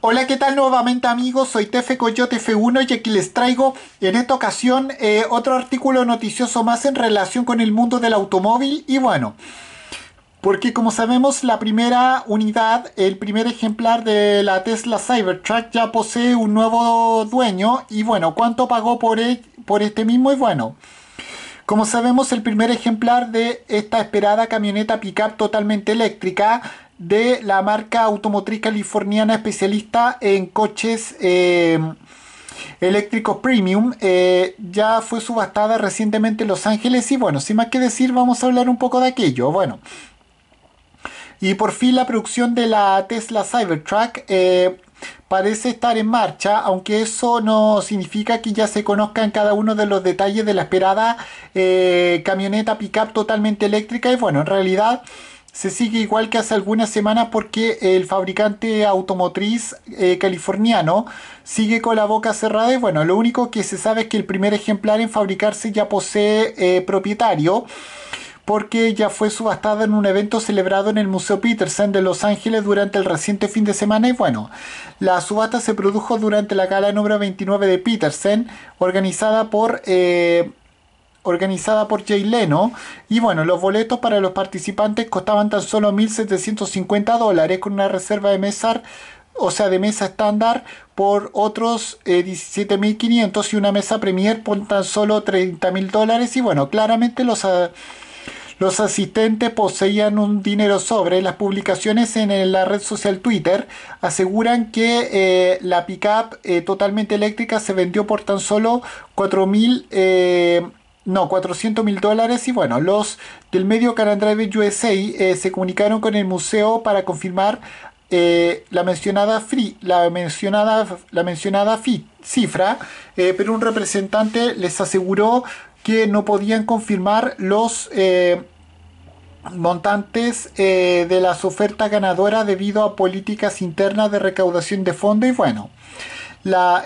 Hola, ¿qué tal nuevamente amigos? Soy Tefe Coyote F1 y aquí les traigo en esta ocasión eh, otro artículo noticioso más en relación con el mundo del automóvil y bueno, porque como sabemos la primera unidad, el primer ejemplar de la Tesla Cybertruck ya posee un nuevo dueño y bueno, ¿cuánto pagó por, e, por este mismo? Y bueno... Como sabemos, el primer ejemplar de esta esperada camioneta pickup totalmente eléctrica de la marca automotriz californiana especialista en coches eh, eléctricos premium. Eh, ya fue subastada recientemente en Los Ángeles y bueno, sin más que decir, vamos a hablar un poco de aquello. Bueno. Y por fin la producción de la Tesla Cybertruck eh, parece estar en marcha, aunque eso no significa que ya se conozcan cada uno de los detalles de la esperada camioneta pickup totalmente eléctrica. Y bueno, en realidad se sigue igual que hace algunas semanas porque el fabricante automotriz eh, californiano sigue con la boca cerrada y bueno, lo único que se sabe es que el primer ejemplar en fabricarse ya posee eh, propietario porque ya fue subastado en un evento celebrado en el Museo Petersen de Los Ángeles durante el reciente fin de semana y bueno, la subasta se produjo durante la gala número 29 de Petersen organizada por... Eh, organizada por Jay Leno. Y bueno, los boletos para los participantes costaban tan solo 1.750 dólares con una reserva de mesa, o sea, de mesa estándar por otros 17.500 eh, y una mesa premier por tan solo 30.000 dólares. Y bueno, claramente los... los asistentes poseían un dinero sobre. Las publicaciones en la red social Twitter aseguran que eh, la pickup eh, totalmente eléctrica se vendió por tan solo 4.000 eh, no, 400 mil dólares. Y bueno, los del medio Carandrive USA eh, se comunicaron con el museo para confirmar eh, la mencionada free, la mencionada, la mencionada cifra, eh, pero un representante les aseguró que no podían confirmar los montantes de las ofertas ganadoras debido a políticas internas de recaudación de fondos. Y bueno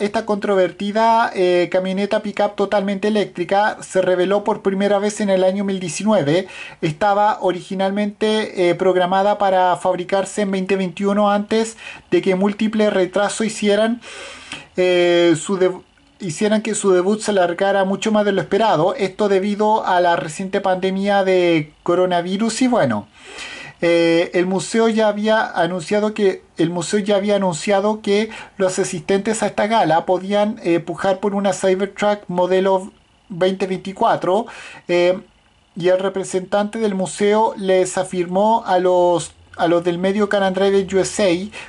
esta controvertida eh, camioneta pickup totalmente eléctrica se reveló por primera vez en el año 2019. Estaba originalmente eh, programada para fabricarse en 2021 antes de que múltiples retrasos hicieran eh, su hicieran que su debut se alargara mucho más de lo esperado, esto debido a la reciente pandemia de coronavirus y bueno, eh, el museo ya había anunciado que el museo ya había anunciado que los asistentes a esta gala podían eh, pujar por una Cybertruck modelo 2024 eh, y el representante del museo les afirmó a los a los del medio Car Driver USA,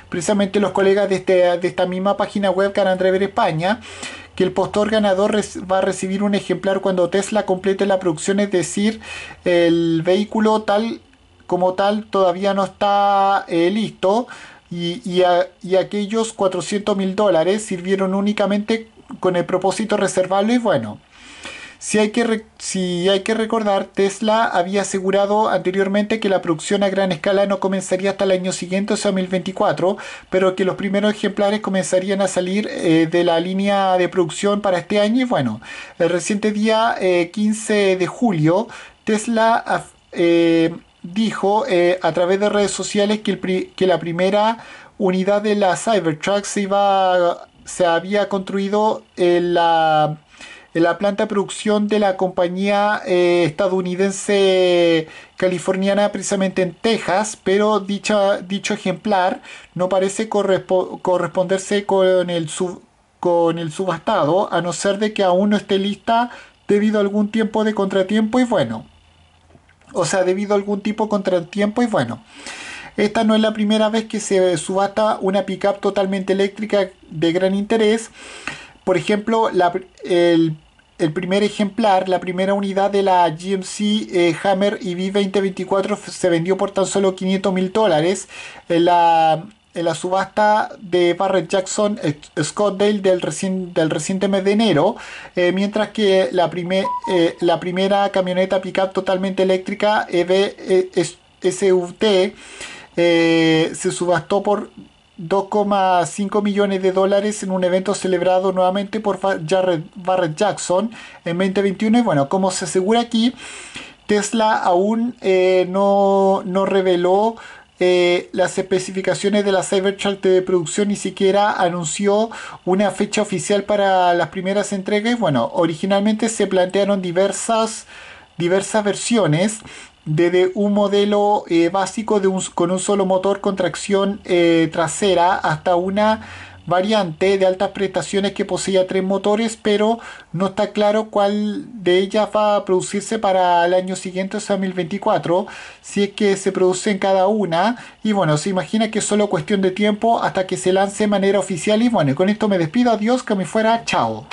precisamente los colegas este, de, esta misma página web Car España, que el postor ganador va a recibir un ejemplar cuando Tesla complete la producción, es decir, el vehículo tal como tal todavía no está eh, listo y, aquellos 400 mil dólares sirvieron únicamente con el propósito de reservarlo y bueno. Si hay, que si hay que recordar, Tesla había asegurado anteriormente que la producción a gran escala no comenzaría hasta el año siguiente, o sea, 2024, pero que los primeros ejemplares comenzarían a salir eh, de la línea de producción para este año. Y bueno, el reciente día 15 eh, de julio, Tesla dijo eh, a través de redes sociales que, la primera unidad de la Cybertruck se, se había construido en la, en la planta de producción de la compañía eh, estadounidense californiana precisamente en Texas, pero dicho ejemplar no parece corresponderse con el, con el subastado, a no ser de que aún no esté lista debido a algún tiempo de contratiempo y bueno o sea, debido a algún tipo de contratiempo y bueno. Esta no es la primera vez que se subasta una pickup totalmente eléctrica de gran interés. Por ejemplo, la, el, primer ejemplar, la primera unidad de la GMC eh, Hammer EV 2024 se vendió por tan solo 500 mil dólares. La en la subasta de Barrett Jackson Scottsdale del, del reciente mes de enero, eh, mientras que la, eh, la primera camioneta pickup totalmente eléctrica ev e, eh, se subastó por 2,5 millones de dólares en un evento celebrado nuevamente por Barrett Jackson en 2021. Y bueno, como se asegura aquí, Tesla aún no, no reveló eh, las especificaciones de la Cybertruck de producción ni siquiera anunció una fecha oficial para las primeras entregas. Bueno, originalmente se plantearon diversas, diversas versiones desde un modelo eh, básico de un, con un solo motor con tracción eh, trasera hasta una variante de altas prestaciones que poseía tres motores, pero no está claro cuál de ellas va a producirse para el año siguiente, o sea, 2024, si es que se producen cada una. Y bueno, se imagina que es solo cuestión de tiempo hasta que se lance de manera oficial. Y bueno, con esto me despido, adiós, que me fuera, chao.